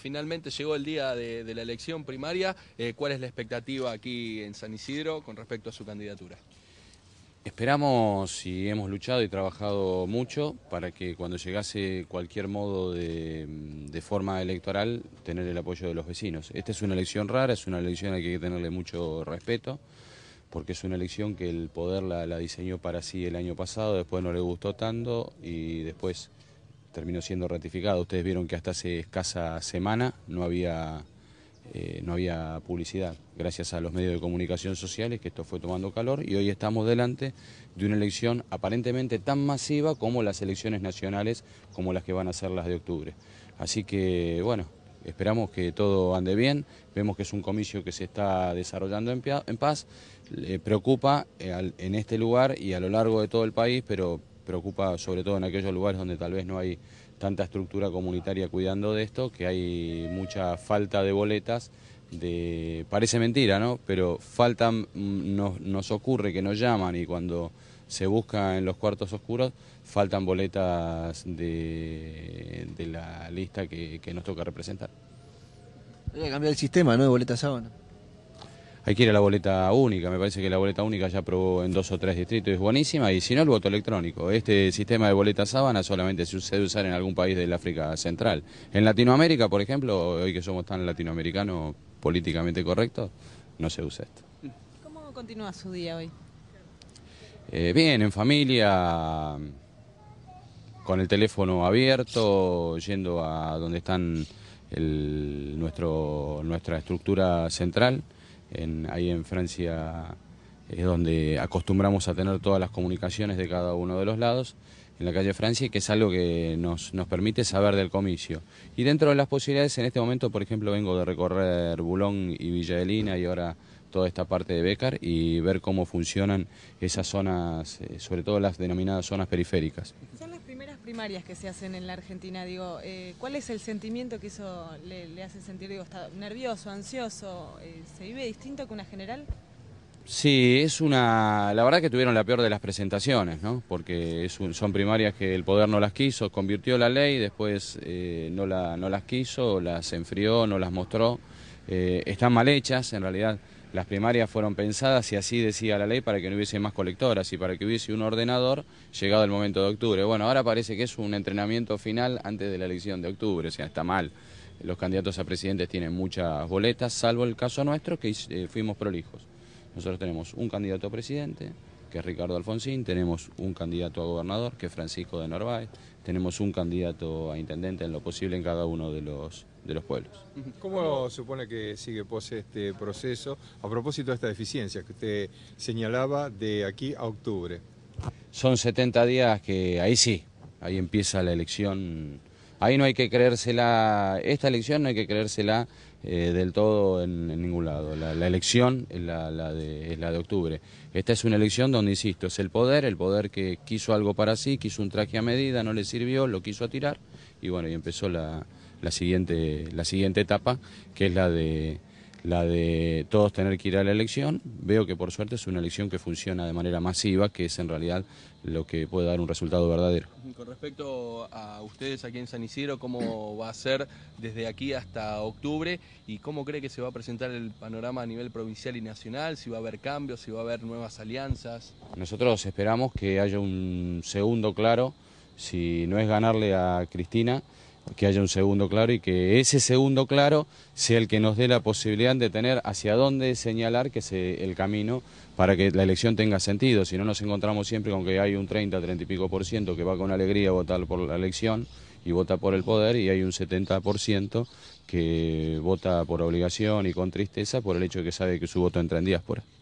Finalmente llegó el día de, la elección primaria. Eh, ¿Cuál es la expectativa aquí en San Isidro con respecto a su candidatura? Esperamos y hemos luchado y trabajado mucho para que cuando llegase cualquier modo de, forma electoral tener el apoyo de los vecinos. Esta es una elección rara, es una elección a la que hay que tenerle mucho respeto, porque es una elección que el poder la diseñó para sí el año pasado, después no le gustó tanto y después terminó siendo ratificado. Ustedes vieron que hasta hace escasa semana no había, eh, no había publicidad, gracias a los medios de comunicación sociales, que esto fue tomando calor, y hoy estamos delante de una elección aparentemente tan masiva como las elecciones nacionales, como las que van a ser las de octubre. Así que, bueno, esperamos que todo ande bien, vemos que es un comicio que se está desarrollando en, paz, le preocupa eh, en este lugar y a lo largo de todo el país, pero preocupa sobre todo en aquellos lugares donde tal vez no hay tanta estructura comunitaria cuidando de esto, que hay mucha falta de boletas. De, parece mentira, ¿no? Pero faltan, mm, nos, nos ocurre que nos llaman y cuando se busca en los cuartos oscuros, faltan boletas de, la lista que, nos toca representar. Hay cambiar el sistema, ¿no? De boletas sábana. Hay que ir a la boleta única, me parece que la boleta única ya probó en dos o tres distritos, es buenísima, y si no, el voto electrónico. Este sistema de boleta sábana solamente se sucede usar en algún país del África Central. En Latinoamérica, por ejemplo, hoy que somos tan latinoamericanos políticamente correctos, no se usa esto. ¿Cómo continúa su día hoy? Eh, bien, en familia, con el teléfono abierto, yendo a donde están nuestro, nuestra estructura central ahí en Francia es donde acostumbramos a tener todas las comunicaciones de cada uno de los lados en la calle Francia y que es algo que nos, nos permite saber del comicio. Y dentro de las posibilidades, en este momento, por ejemplo, vengo de recorrer Bulón y Villa y ahora toda esta parte de Becar y ver cómo funcionan esas zonas, eh, sobre todo las denominadas zonas periféricas primarias que se hacen en la Argentina, digo, eh, ¿cuál es el sentimiento que eso le, hace sentir? Digo, ¿está nervioso, ansioso? Eh, ¿Se vive distinto que una general? Sí, es una. La verdad que tuvieron la peor de las presentaciones, ¿no? Porque es son primarias que el poder no las quiso, convirtió la ley, después eh, no, la, no las quiso, las enfrió, no las mostró. están mal hechas, en realidad las primarias fueron pensadas y así decía la ley para que no hubiese más colectoras y para que hubiese un ordenador llegado el momento de octubre. Bueno, ahora parece que es un entrenamiento final antes de la elección de octubre, o sea, está mal. Los candidatos a presidentes tienen muchas boletas, salvo el caso nuestro que eh, fuimos prolijos. Nosotros tenemos un candidato a presidente, que es Ricardo Alfonsín, tenemos un candidato a gobernador, que es Francisco de Narváez, tenemos un candidato a intendente en lo posible en cada uno de los, de los pueblos. ¿Cómo supone que sigue pose pues, este proceso a propósito de esta deficiencia que usted señalaba de aquí a octubre? Son 70 días que ahí sí, ahí empieza la elección ahí no hay que creérsela, esta elección no hay que creérsela eh, del todo en, ningún lado. La, elección es la, de, la de octubre. Esta es una elección donde, insisto, es el poder, el poder que quiso algo para sí, quiso un traje a medida, no le sirvió, lo quiso tirar y bueno, y empezó la, siguiente, etapa, que es la de todos tener que ir a la elección. Veo que por suerte es una elección que funciona de manera masiva, que es en realidad lo que puede dar un resultado verdadero. Con respecto a ustedes aquí en San Isidro, ¿cómo va a ser desde aquí hasta octubre? ¿Y cómo cree que se va a presentar el panorama a nivel provincial y nacional? ¿Si va a haber cambios? ¿Si va a haber nuevas alianzas? Nosotros esperamos que haya un segundo claro, si no es ganarle a Cristina, que haya un segundo claro y que ese segundo claro sea el que nos dé la posibilidad de tener hacia dónde señalar que es eh, el camino para que la elección tenga sentido. Si no nos encontramos siempre con que hay un 30, 30 y pico por ciento que va con alegría a votar por la elección y vota por el poder y hay un 70 por ciento que vota por obligación y con tristeza por el hecho de que sabe que su voto entra en diáspora.